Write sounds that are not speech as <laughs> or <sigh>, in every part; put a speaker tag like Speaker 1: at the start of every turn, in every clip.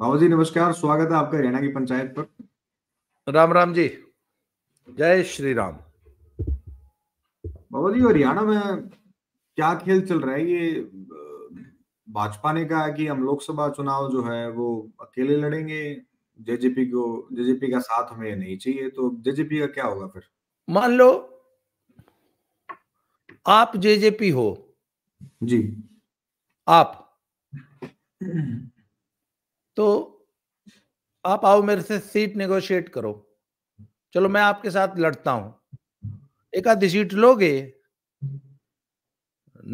Speaker 1: बाबा जी नमस्कार स्वागत है आपका हरियाणा की पंचायत पर राम राम जी जय श्री राम बाबा जी हरियाणा में क्या खेल चल रहा है ये भाजपा ने कहा कि हम लोकसभा चुनाव जो है वो अकेले लड़ेंगे जेजेपी को जेजेपी का साथ हमें नहीं चाहिए तो जेजेपी का क्या होगा फिर
Speaker 2: मान लो आप जेजेपी हो जी आप <clears throat> तो आप आओ मेरे से सीट नेगोशिएट करो चलो मैं आपके साथ लड़ता हूं एक आधी सीट लोगे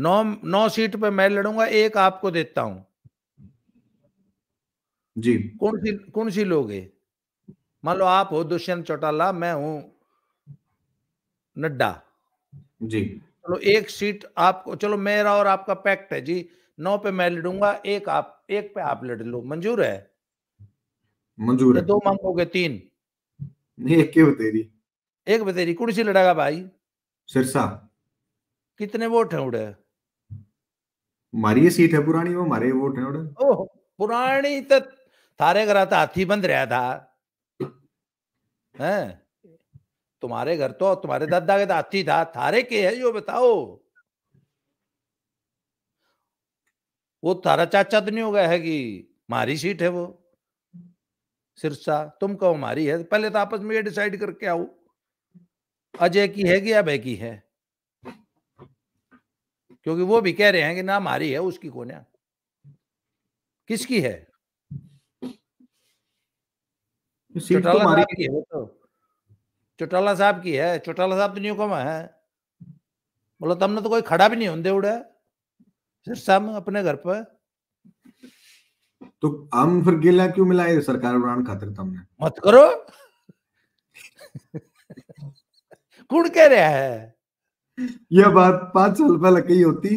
Speaker 2: नौ नौ सीट पे मैं लड़ूंगा एक आपको देता हूं जी कौन सी कौन सी लोगे मान लो आप हो दुष्यंत चौटाला मैं हूं नड्डा जी चलो एक सीट आपको चलो मेरा और आपका पैक्ट है जी नौ पे मैं लड़ूंगा एक आप एक पे आप लड़ लो मंजूर है मंजूर है दो मांगोगे तीन नहीं एक के बतेरी एक बतेरी कौन सी लड़ेगा भाई सिरसा कितने वोट है उड़े
Speaker 1: हमारी ये सीट है पुरानी वो हमारे वोट है उड़े
Speaker 2: ओह पुरानी तो थारे घर तो हाथी बंद रहा था हैं तुम्हारे घर तो तुम्हारे दादा के तो हाथी था थारे के है जो बताओ वो तारा चाचा तो नहीं हो गया है कि मारी सीट है वो सिरसा तुम कहो मारी है पहले तो आपस में ये डिसाइड करके आओ अजय की है कि अभय की है क्योंकि वो भी कह रहे हैं कि ना मारी है उसकी कौन किसकी है
Speaker 1: चौटाला तो साहब की है
Speaker 2: तो चौटाला साहब की है चौटाला साहब तो नहीं हुक्म है बोला तुमने तो कोई खड़ा भी नहीं होंदे उड़ा सर सब अपने घर पर
Speaker 1: तो हम फिर गेला क्यों मिलाए सरकार बनाने खातिर तुमने
Speaker 2: मत करो कौन कह रहा है यह
Speaker 1: बात पांच साल पहले कही होती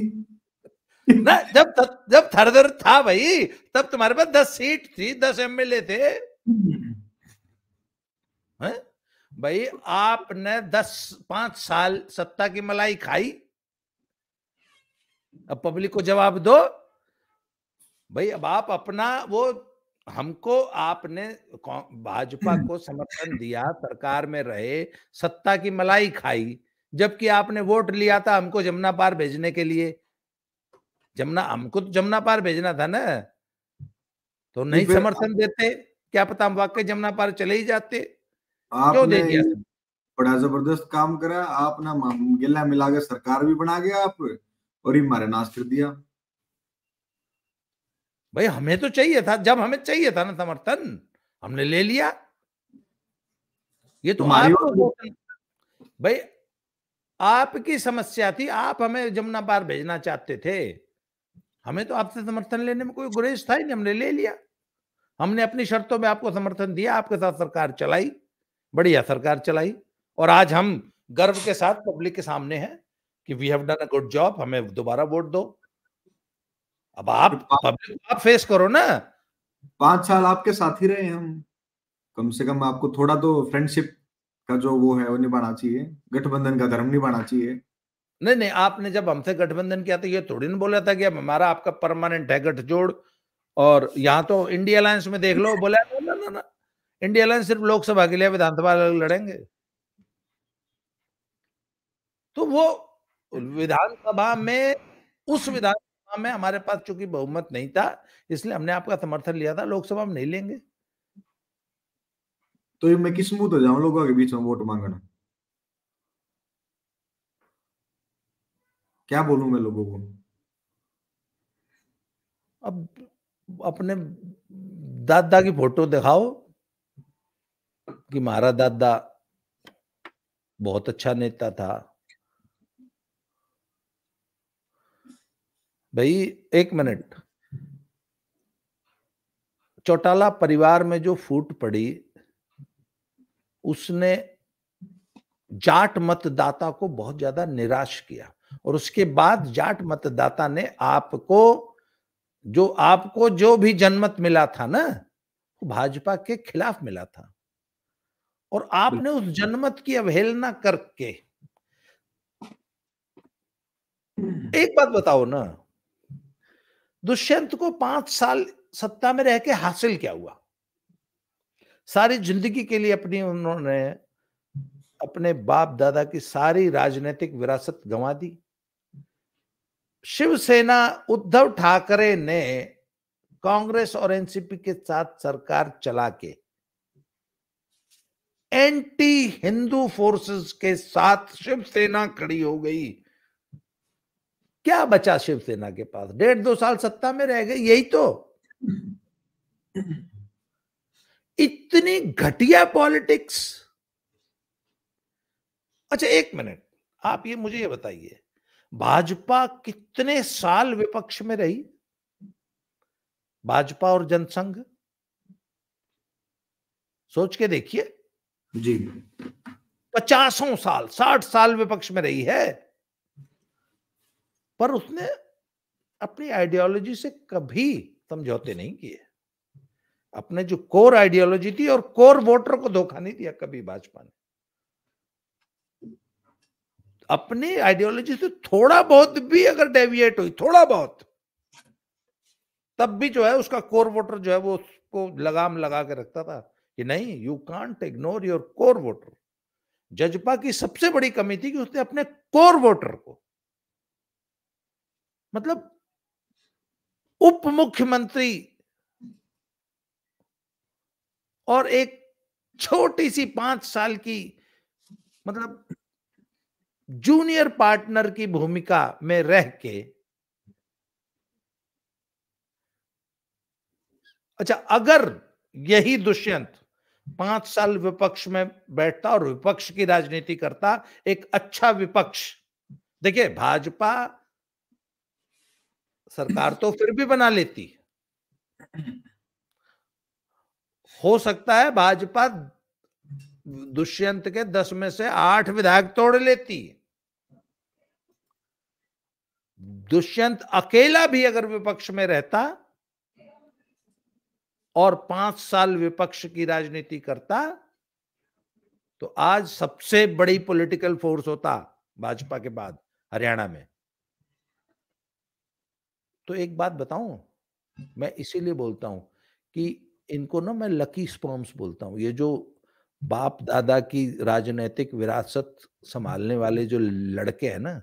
Speaker 2: ना जब त, जब थरदर था भाई तब तुम्हारे पास दस सीट थी दस एमएलए थे भाई आपने दस पांच साल सत्ता की मलाई खाई अब पब्लिक को जवाब दो भाई अब आप अपना वो हमको आपने भाजपा हम्म। को समर्थन दिया सरकार में रहे सत्ता की मलाई खाई जबकि आपने वोट लिया था हमको जमुना पार भेजने के लिए जमुना हमको तो जमुना पार भेजना था ना तो नहीं समर्थन देते क्या पता हम वाकई जमुना पार चले ही जाते क्यों दे दिया
Speaker 1: बड़ा जबरदस्त काम करा आप ना गिला मिला के सरकार भी बना गया आप और ये हमारा
Speaker 2: नाश कर दिया भाई हमें तो चाहिए था जब हमें चाहिए था ना समर्थन हमने ले लिया ये तो तुम्हारी भाई आपकी समस्या थी आप हमें जमुना पार भेजना चाहते थे हमें तो आपसे समर्थन लेने में कोई गुरेज था ही नहीं हमने ले लिया हमने अपनी शर्तों में आपको समर्थन दिया आपके साथ सरकार चलाई बढ़िया सरकार चलाई और आज हम गर्व के साथ पब्लिक के सामने हैं कि we have done a good job हमें दोबारा वोट दो अब आप आप फेस करो ना पांच
Speaker 1: साल आपके साथ ही रहे हम कम से कम आपको थोड़ा तो फ्रेंडशिप का जो वो है वो
Speaker 2: निभाना चाहिए गठबंधन का धर्म निभाना चाहिए नहीं नहीं आपने जब हमसे गठबंधन किया था तो ये थोड़ी ना बोला था कि अब हमारा आपका परमानेंट है गठजोड़ और यहाँ तो इंडिया अलायंस में देख लो <laughs> बोला ना ना ना ना इंडिया अलायंस सिर्फ लोकसभा के लिए विधानसभा लड़ेंगे तो वो विधानसभा में उस विधानसभा में हमारे पास चूंकि बहुमत नहीं था इसलिए हमने आपका समर्थन लिया था लोकसभा में नहीं लेंगे
Speaker 1: तो ये मैं किस मुंह तो जाऊं लोगों के बीच में वोट मांगना क्या बोलूं मैं लोगों को
Speaker 2: अब अपने दादा की फोटो दिखाओ कि हमारा दादा बहुत अच्छा नेता था भाई एक मिनट चौटाला परिवार में जो फूट पड़ी उसने जाट मतदाता को बहुत ज्यादा निराश किया और उसके बाद जाट मतदाता ने आपको जो आपको जो भी जनमत मिला था ना वो भाजपा के खिलाफ मिला था और आपने उस जनमत की अवहेलना करके हम्म। एक बात बताओ ना दुष्यंत को पांच साल सत्ता में रह के हासिल क्या हुआ सारी जिंदगी के लिए अपनी उन्होंने अपने बाप दादा की सारी राजनीतिक विरासत गंवा दी शिवसेना उद्धव ठाकरे ने कांग्रेस और एनसीपी के साथ सरकार चला के एंटी हिंदू फोर्सेस के साथ शिवसेना खड़ी हो गई क्या बचा शिवसेना के पास डेढ़ दो साल सत्ता में रह गए यही तो इतनी घटिया पॉलिटिक्स अच्छा एक मिनट आप ये मुझे ये बताइए भाजपा कितने साल विपक्ष में रही भाजपा और जनसंघ सोच के देखिए जी पचासों साल साठ साल विपक्ष में रही है पर उसने अपनी आइडियोलॉजी से कभी समझौते नहीं किए अपने जो कोर आइडियोलॉजी थी और कोर वोटर को धोखा नहीं दिया कभी भाजपा ने अपनी आइडियोलॉजी से थोड़ा बहुत भी अगर डेविएट हुई थोड़ा बहुत तब भी जो है उसका कोर वोटर जो है वो उसको लगाम लगा के रखता था कि नहीं you can't ignore your core voter Jajpa की सबसे बड़ी कमी थी कि उसने अपने कोर वोटर को मतलब उप मुख्यमंत्री और एक छोटी सी पांच साल की मतलब जूनियर पार्टनर की भूमिका में रह के अच्छा अगर यही दुष्यंत पांच साल विपक्ष में बैठता और विपक्ष की राजनीति करता एक अच्छा विपक्ष देखिए भाजपा सरकार तो फिर भी बना लेती हो सकता है भाजपा दुष्यंत के दस में से आठ विधायक तोड़ लेती दुष्यंत अकेला भी अगर विपक्ष में रहता और पांच साल विपक्ष की राजनीति करता तो आज सबसे बड़ी पॉलिटिकल फोर्स होता भाजपा के बाद हरियाणा में तो एक बात बताऊं मैं इसीलिए बोलता हूं कि इनको ना मैं लकी स्प्रॉम्स बोलता हूं ये जो बाप दादा की राजनैतिक विरासत संभालने वाले जो लड़के हैं ना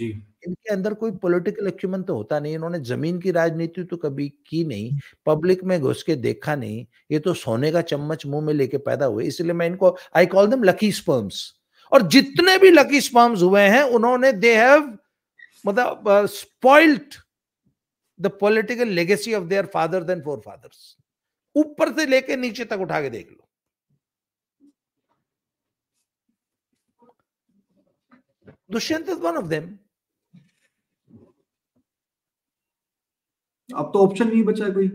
Speaker 2: जी इनके अंदर कोई पॉलिटिकल एक्यूमन तो होता नहीं इन्होंने जमीन की राजनीति तो कभी की नहीं पब्लिक में घुस के देखा नहीं ये तो सोने का चम्मच मुंह में लेके पैदा हुए इसलिए मैं इनको I call them lucky sperms और जितने भी लकी स्पर्म्स हुए हैं उन्होंने दे हैव मतलब spoiled uh, the political legacy of their father then forefathers ऊपर से लेके नीचे तक उठा के देख लो Dushyant is one of them अब तो ऑप्शन नहीं बचा कोई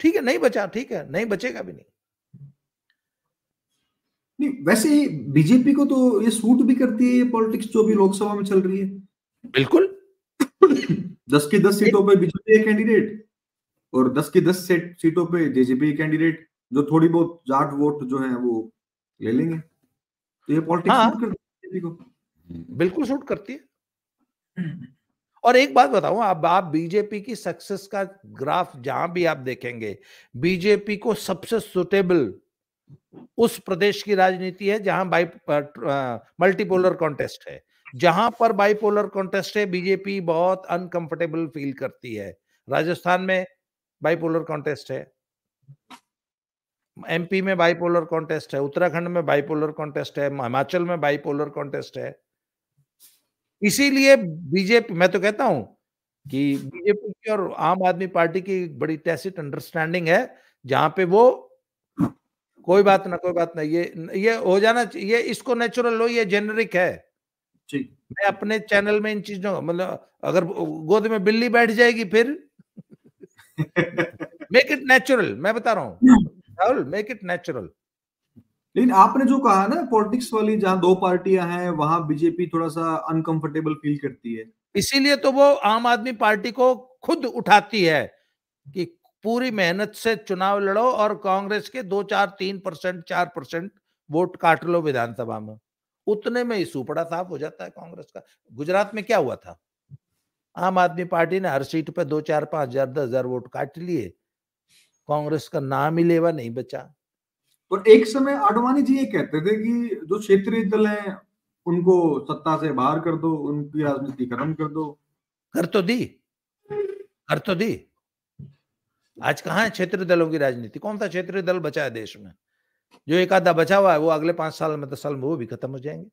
Speaker 2: ठीक है नहीं बचा ठीक है नहीं बचेगा भी नहीं नहीं वैसे ही
Speaker 1: बीजेपी को तो ये सूट भी करती है ये पॉलिटिक्स जो भी लोकसभा में चल रही है बिल्कुल <coughs> दस की दस सीटों पे बीजेपी कैंडिडेट और दस की दस सीटों पे जेजेपी कैंडिडेट जो थोड़ी बहुत जाट वोट जो है वो ले लेंगे
Speaker 2: तो ये पॉलिटिक्स हाँ, को बिल्कुल शूट करती है और एक बात बताऊं अब आप बीजेपी की सक्सेस का ग्राफ जहां भी आप देखेंगे बीजेपी को सबसे सुटेबल उस प्रदेश की राजनीति है जहां बाई मल्टीपोलर कॉन्टेस्ट है जहां पर बाइपोलर कॉन्टेस्ट है बीजेपी बहुत अनकंफर्टेबल फील करती है राजस्थान में बाइपोलर कॉन्टेस्ट है एमपी में बाइपोलर कॉन्टेस्ट है उत्तराखंड में बाइपोलर कॉन्टेस्ट है हिमाचल में बाइपोलर कॉन्टेस्ट है इसीलिए बीजेपी मैं तो कहता हूं कि बीजेपी की और आम आदमी पार्टी की बड़ी टेसिट अंडरस्टैंडिंग है जहां पे वो कोई बात ना कोई बात ना ये ये हो जाना ये इसको नेचुरल हो ये जेनरिक है मैं अपने चैनल में इन चीजों मतलब अगर गोद में बिल्ली बैठ जाएगी फिर मेक इट नेचुरल मैं बता रहा हूँ राहुल मेक इट नेचुरल लेकिन आपने जो कहा ना पॉलिटिक्स वाली जहाँ दो पार्टियां हैं वहां बीजेपी थोड़ा सा अनकंफर्टेबल फील करती है इसीलिए तो वो आम आदमी पार्टी को खुद उठाती है कि पूरी मेहनत से चुनाव लड़ो और कांग्रेस के दो चार तीन परसेंट चार परसेंट वोट काट लो विधानसभा में उतने में ही सुपड़ा साफ हो जाता है कांग्रेस का गुजरात में क्या हुआ था आम आदमी पार्टी ने हर सीट पर दो चार पांच हजार दस हजार वोट काट लिए कांग्रेस का नाम ही लेवा नहीं बचा
Speaker 1: और एक समय आडवाणी जी ये कहते थे कि जो क्षेत्रीय दल है उनको सत्ता से बाहर कर दो उनकी राजनीति खत्म कर दो
Speaker 2: कर तो दी कर तो दी आज कहा है क्षेत्रीय दलों की राजनीति कौन सा क्षेत्रीय दल बचा है देश में जो एक आधा बचा हुआ है वो अगले पांच साल में दस साल में वो भी खत्म हो जाएंगे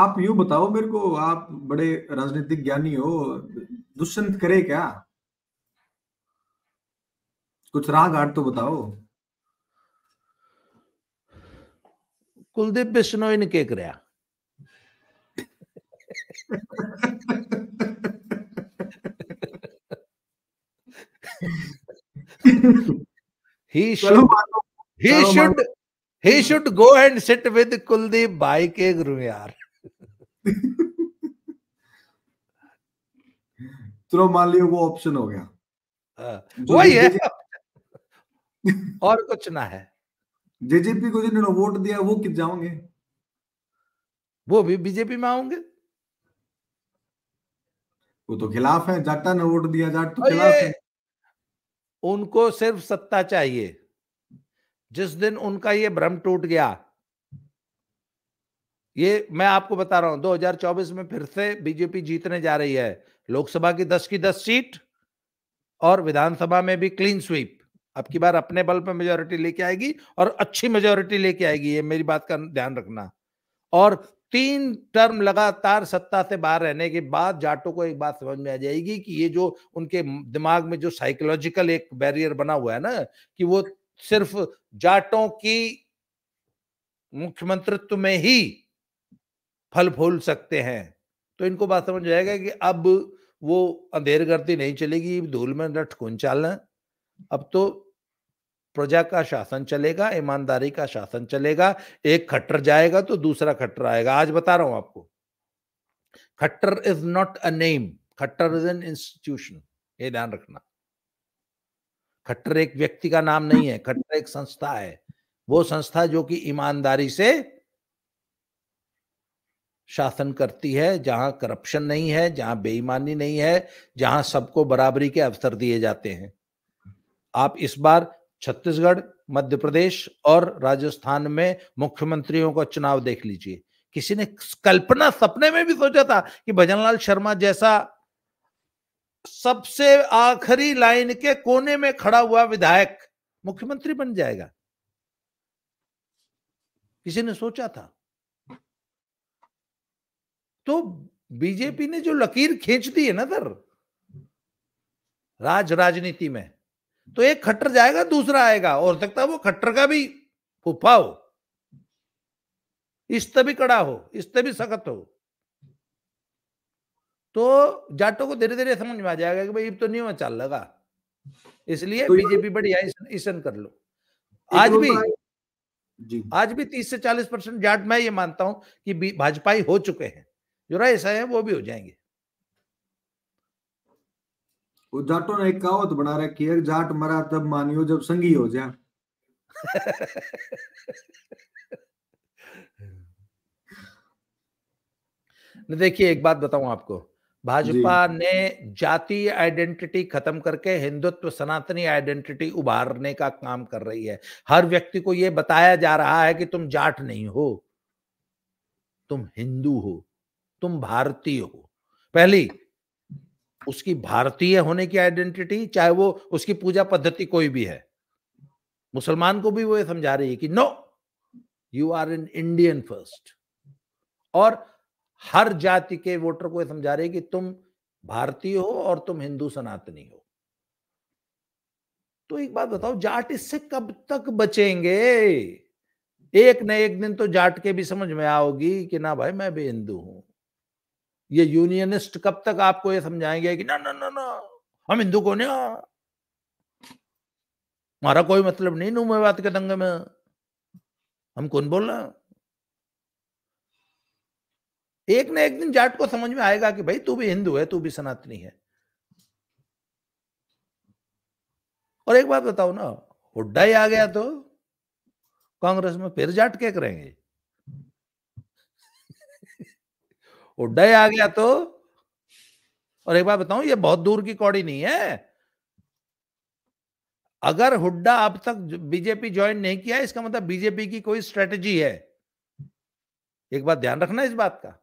Speaker 1: आप यू बताओ मेरे को आप बड़े राजनीतिक ज्ञानी हो दुष्यंत करे क्या कुछ
Speaker 2: राह घाट तो बताओ कुलदीप बिश्नोई ने क्या कर <laughs> he should he should he should go and sit with Kuldeep bhai के room यार चलो मान लियो वो ऑप्शन हो गया हाँ, वही है और कुछ ना है जेजेपी को जिन्होंने वोट दिया वो किस जाओगे वो भी बीजेपी में आओगे
Speaker 1: वो तो खिलाफ है जाटा
Speaker 2: ने वोट दिया जाट तो खिलाफ है उनको सिर्फ सत्ता चाहिए जिस दिन उनका ये भ्रम टूट गया ये मैं आपको बता रहा हूं 2024 में फिर से बीजेपी जीतने जा रही है लोकसभा की 10 की 10 सीट और विधानसभा में भी क्लीन स्वीप अब की बार अपने बल पर मेजोरिटी लेके आएगी और अच्छी मेजोरिटी लेके आएगी ये मेरी बात का ध्यान रखना और तीन टर्म लगातार सत्ता से बाहर रहने के बाद जाटो को एक बात समझ में आ जाएगी कि ये जो उनके दिमाग में जो साइकोलॉजिकल एक बैरियर बना हुआ है ना कि वो सिर्फ जाटों की मुख्यमंत्रित्व में ही फल फूल सकते हैं तो इनको बात समझ जाएगा कि अब वो अंधेर गर्दी नहीं चलेगी धूल में नट कौन चालना अब तो प्रजा का शासन चलेगा ईमानदारी का शासन चलेगा एक खट्टर जाएगा तो दूसरा खट्टर आएगा आज बता रहा हूं आपको Khattar is not a name Khattar is an institution ये ध्यान रखना खट्टर एक व्यक्ति का नाम नहीं है खट्टर एक संस्था है वो संस्था जो कि ईमानदारी से शासन करती है जहां करप्शन नहीं है जहां बेईमानी नहीं है जहां सबको बराबरी के अवसर दिए जाते हैं आप इस बार छत्तीसगढ़ मध्य प्रदेश और राजस्थान में मुख्यमंत्रियों का चुनाव देख लीजिए किसी ने कल्पना सपने में भी सोचा था कि भजनलाल शर्मा जैसा सबसे आखिरी लाइन के कोने में खड़ा हुआ विधायक मुख्यमंत्री बन जाएगा किसी ने सोचा था तो बीजेपी ने जो लकीर खींच दी है ना सर राज राजनीति में तो एक खट्टर जाएगा दूसरा आएगा हो सकता है वो खट्टर का भी फूफा हो इस भी कड़ा हो इस भी सख्त हो तो जाटों को धीरे धीरे समझ में आ जाएगा कि भाई अब तो नहीं हुआ चाल लगा इसलिए तो बीजेपी बढ़िया ईसन कर लो आज भी जी। आज भी तीस से चालीस परसेंट जाट मैं ये मानता हूं कि भाजपाई हो चुके हैं जो राय ऐसा है वो भी हो जाएंगे वो जाटो ने एक कहावत बना रखी है जाट मरा तब मानियो जब संगी हो जा देखिए एक बात बताऊं आपको भाजपा ने जाति आइडेंटिटी खत्म करके हिंदुत्व सनातनी आइडेंटिटी उभारने का काम कर रही है हर व्यक्ति को यह बताया जा रहा है कि तुम जाट नहीं हो तुम हिंदू हो तुम भारतीय हो पहली उसकी भारतीय होने की आइडेंटिटी चाहे वो उसकी पूजा पद्धति कोई भी है मुसलमान को भी वो ये समझा रही है कि no you are in Indian first और हर जाति के वोटर को ये समझा रही है कि तुम भारतीय हो और तुम हिंदू सनातनी हो तो एक बात बताओ जाट इससे कब तक बचेंगे एक न एक दिन तो जाट के भी समझ में आओगी कि ना भाई मैं भी हिंदू हूं ये यूनियनिस्ट कब तक आपको ये समझाएंगे कि ना ना ना ना हम हिंदू को नहीं हमारा कोई मतलब नहीं नुमेवाद के दंगे में हम कौन बोल रहे एक ना एक दिन जाट को समझ में आएगा कि भाई तू भी हिंदू है तू भी सनातनी है और एक बात बताओ ना हुड्डा ही आ गया तो कांग्रेस में फिर जाट क्या करेंगे वो डे आ गया तो और एक बात बताऊं ये बहुत दूर की कौड़ी नहीं है अगर हुड्डा अब तक बीजेपी ज्वाइन नहीं किया इसका मतलब बीजेपी की कोई स्ट्रेटजी है एक बात ध्यान रखना इस बात का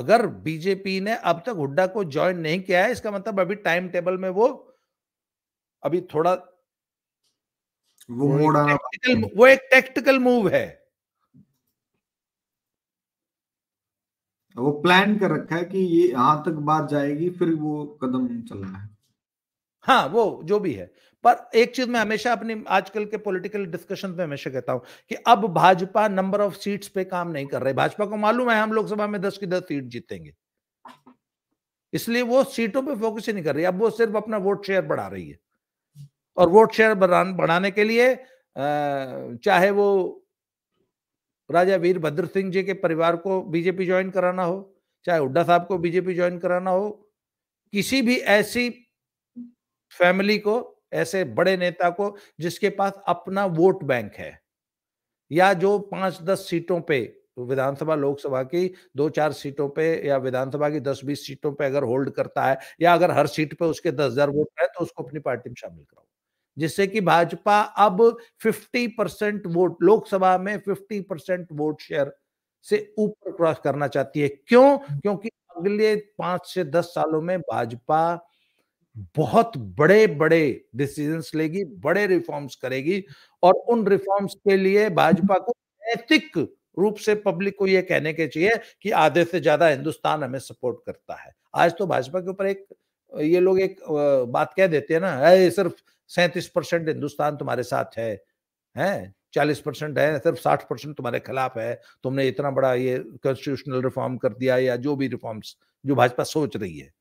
Speaker 2: अगर बीजेपी ने अब तक हुड्डा को ज्वाइन नहीं किया है इसका मतलब अभी टाइम टेबल में वो अभी थोड़ा वो, वो एक टेक्टिकल वो एक टेक्टिकल मूव है
Speaker 1: वो प्लान कर रखा है कि ये यहां
Speaker 2: तक बात जाएगी फिर वो कदम चलना है हाँ वो जो भी है पर एक चीज मैं हमेशा अपनी आजकल के पॉलिटिकल डिस्कशन में हमेशा कहता हूं कि अब भाजपा नंबर ऑफ सीट्स पे काम नहीं कर रहे भाजपा को मालूम है हम लोकसभा में दस की दस सीट जीतेंगे इसलिए वो सीटों पे फोकस ही नहीं कर रही अब वो सिर्फ अपना वोट शेयर बढ़ा रही है और वोट शेयर बढ़ाने के लिए चाहे वो राजा वीरभद्र सिंह जी के परिवार को बीजेपी ज्वाइन कराना हो चाहे हुड्डा साहब को बीजेपी ज्वाइन कराना हो किसी भी ऐसी फैमिली को ऐसे बड़े नेता को जिसके पास अपना वोट बैंक है या जो पांच दस सीटों पे विधानसभा लोकसभा की दो चार सीटों पे या विधानसभा की दस बीस सीटों पे अगर होल्ड करता है या अगर हर सीट पे उसके दस हजार वोट है तो उसको अपनी पार्टी में शामिल कराओ जिससे कि भाजपा अब 50 परसेंट वोट लोकसभा में 50 परसेंट वोट शेयर से ऊपर क्रॉस करना चाहती है क्यों हम्म। क्योंकि अगले पांच से दस सालों में भाजपा बहुत बड़े बड़े डिसीजंस लेगी बड़े रिफॉर्म्स करेगी और उन रिफॉर्म्स के लिए भाजपा को नैतिक रूप से पब्लिक को यह कहने के चाहिए कि आधे से ज्यादा हिंदुस्तान हमें सपोर्ट करता है आज तो भाजपा के ऊपर एक ये लोग एक बात कह देते हैं ना सिर्फ सैंतीस परसेंट हिंदुस्तान तुम्हारे साथ है हैं चालीस परसेंट है सिर्फ साठ परसेंट तुम्हारे खिलाफ है तुमने इतना बड़ा ये कॉन्स्टिट्यूशनल रिफॉर्म कर दिया या जो भी रिफॉर्म्स जो भाजपा सोच रही है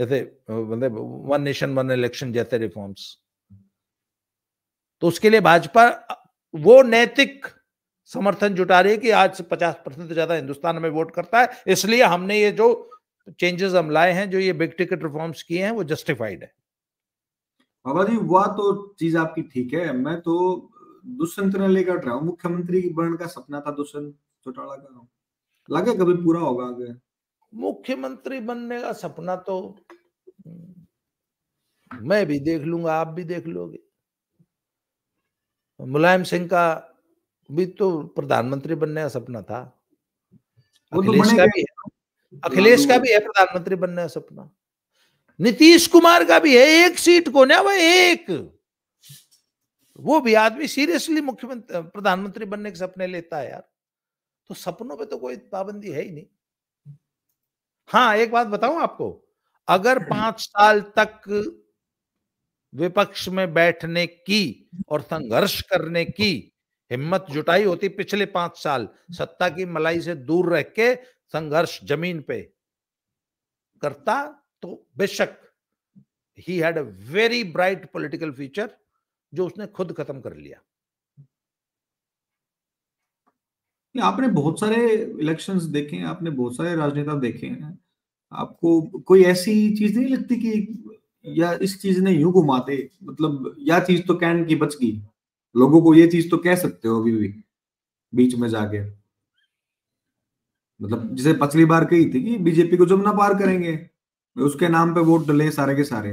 Speaker 2: जैसे मतलब वन नेशन वन इलेक्शन जैसे रिफॉर्म्स तो उसके लिए भाजपा वो नैतिक समर्थन जुटा रही है कि आज से पचास परसेंट ज्यादा हिंदुस्तान में वोट करता है इसलिए हमने ये जो चेंजेस हम लाए हैं जो ये बिग टिकट रिफॉर्म्स किए हैं वो जस्टिफाइड है बाबा जी वह तो
Speaker 1: चीज आपकी ठीक है मैं तो दुष्यंत ने लेकर रहा हूँ मुख्यमंत्री बन का सपना था
Speaker 2: दुष्यंत चौटाला का
Speaker 1: लगे कभी पूरा होगा
Speaker 2: आगे मुख्यमंत्री बनने का सपना तो मैं भी देख लूंगा आप भी देख लोगे मुलायम सिंह का भी तो प्रधानमंत्री बनने का सपना था तो अखिलेश तो का भी है अखिलेश का हाँ, भी है प्रधानमंत्री बनने का सपना नीतीश कुमार का भी है एक सीट को ना वह एक वो भी आदमी सीरियसली मुख्यमंत्री प्रधानमंत्री बनने के सपने लेता है यार तो सपनों पे तो कोई पाबंदी है ही नहीं हाँ एक बात बताऊं आपको अगर पांच साल तक विपक्ष में बैठने की और संघर्ष करने की हिम्मत जुटाई होती पिछले पांच साल सत्ता की मलाई से दूर रह के संघर्ष जमीन पे करता तो बेशक ही had a very bright political future जो उसने खुद खत्म कर लिया
Speaker 1: आपने बहुत सारे इलेक्शंस देखे हैं आपने बहुत सारे राजनेता देखे हैं आपको कोई ऐसी चीज नहीं लगती कि या इस चीज ने यूं घुमाते मतलब या चीज तो कैन की बच गई लोगों को ये चीज तो कह सकते हो अभी भी बीच में जाके मतलब जिसे पिछली बार कही थी कि बीजेपी को जमुना पार करेंगे उसके नाम पे वोट डले सारे के सारे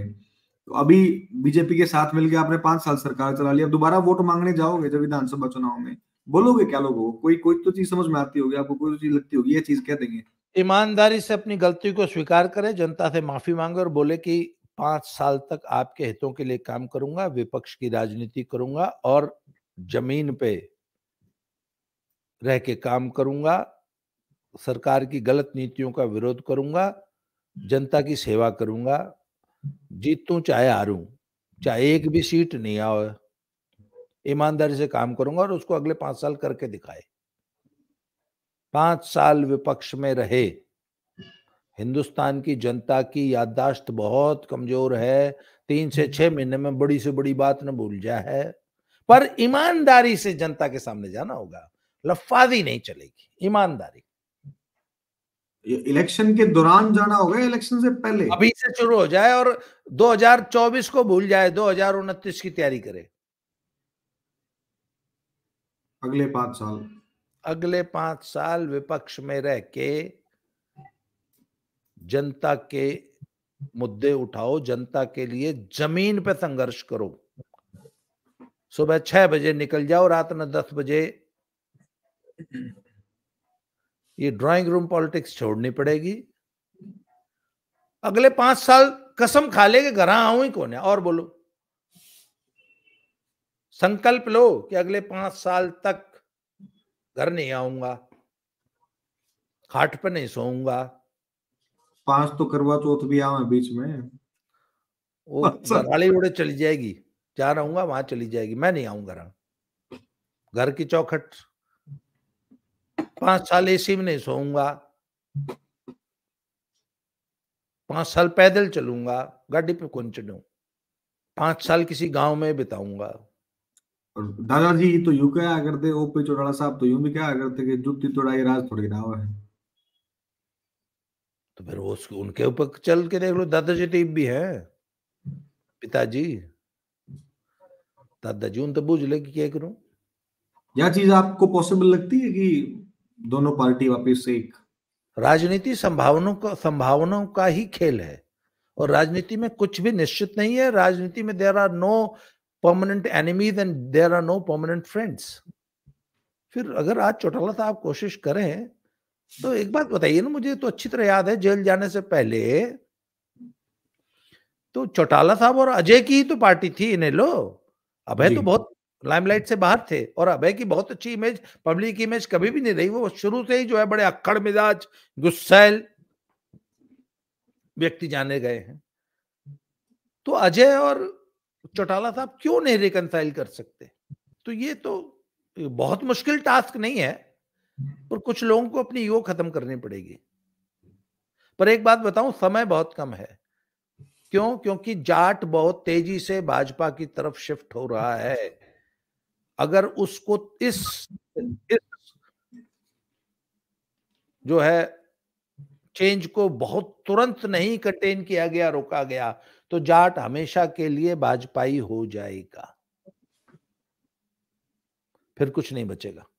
Speaker 1: तो अभी बीजेपी के साथ मिलकर आपने पांच साल सरकार चला ली अब दोबारा वोट मांगने जाओगे जब विधानसभा चुनाव में बोलोगे क्या लोगों कोई कोई तो चीज समझ में आती होगी आपको कोई तो चीज लगती होगी ये चीज कह देंगे
Speaker 2: ईमानदारी से अपनी गलती को स्वीकार करे जनता से माफी मांगे और बोले कि पांच साल तक आपके हितों के लिए काम करूंगा विपक्ष की राजनीति करूंगा और जमीन पे रह के काम करूंगा सरकार की गलत नीतियों का विरोध करूंगा जनता की सेवा करूंगा जीतू चाहे हारू चाहे एक भी सीट नहीं आओ ईमानदारी से काम करूंगा और उसको अगले पांच साल करके दिखाए पांच साल विपक्ष में रहे हिंदुस्तान की जनता की याददाश्त बहुत कमजोर है तीन से छह महीने में बड़ी से बड़ी बात न भूल जा है पर ईमानदारी से जनता के सामने जाना होगा लफादी नहीं चलेगी ईमानदारी
Speaker 1: इलेक्शन के दौरान जाना होगा
Speaker 2: इलेक्शन से पहले अभी से शुरू हो जाए और 2024 को भूल जाए दो की तैयारी करे अगले पांच साल अगले पांच साल विपक्ष में रह के जनता के मुद्दे उठाओ जनता के लिए जमीन पे संघर्ष करो सुबह छह बजे निकल जाओ रात में दस बजे ये ड्राइंग रूम पॉलिटिक्स छोड़नी पड़ेगी अगले पांच साल कसम खा ले घर आऊ ही कौन है और बोलो संकल्प लो कि अगले पांच साल तक घर नहीं आऊंगा खाट पर नहीं सोऊंगा पांच तो
Speaker 1: करवा चौथ तो तो भी आवा बीच में
Speaker 2: वो घराली उड़े चली जाएगी जा रहूंगा वहां चली जाएगी मैं नहीं आऊंगा घर की चौखट पांच साल एसी में नहीं सोऊंगा पांच साल पैदल चलूंगा गाड़ी पे कौन चढ़ू पांच साल किसी गांव में बिताऊंगा
Speaker 1: दादाजी तो यू क्या करते ओपी चौटाला साहब तो यू भी क्या करते कि जुत्ती तोड़ाई राज थोड़ी ना है तो फिर वो उनके
Speaker 2: ऊपर चल के देख लो दादाजी टीप भी है पिताजी दादाजी उन तो बुझ ले कि क्या करूं यह चीज आपको पॉसिबल लगती है कि दोनों पार्टी से एक राजनीति संभावनों का संभावनाओं का ही खेल है और राजनीति में कुछ भी निश्चित नहीं है राजनीति में there are no permanent enemies and there are no permanent friends फिर अगर आज चौटाला साहब कोशिश करें तो एक बात बताइए ना मुझे तो अच्छी तरह याद है जेल जाने से पहले तो चौटाला साहब और अजय की ही तो पार्टी थी इन्हें लो अभय तो बहुत लाइमलाइट से बाहर थे और अभय की बहुत अच्छी इमेज पब्लिक इमेज कभी भी नहीं रही वो शुरू से ही जो है बड़े अक्खड़ मिजाज गुस्सैल व्यक्ति जाने गए हैं तो अजय और चौटाला साहब क्यों नहीं रिकनसाइल कर सकते तो ये तो बहुत मुश्किल टास्क नहीं है पर कुछ लोगों को अपनी योग खत्म करनी पड़ेगी पर एक बात बताऊं समय बहुत कम है क्यों क्योंकि जाट बहुत तेजी से भाजपा की तरफ शिफ्ट हो रहा है अगर उसको इस इस जो है चेंज को बहुत तुरंत नहीं कंटेन किया गया रोका गया तो जाट हमेशा के लिए भाजपाई हो जाएगा फिर कुछ नहीं बचेगा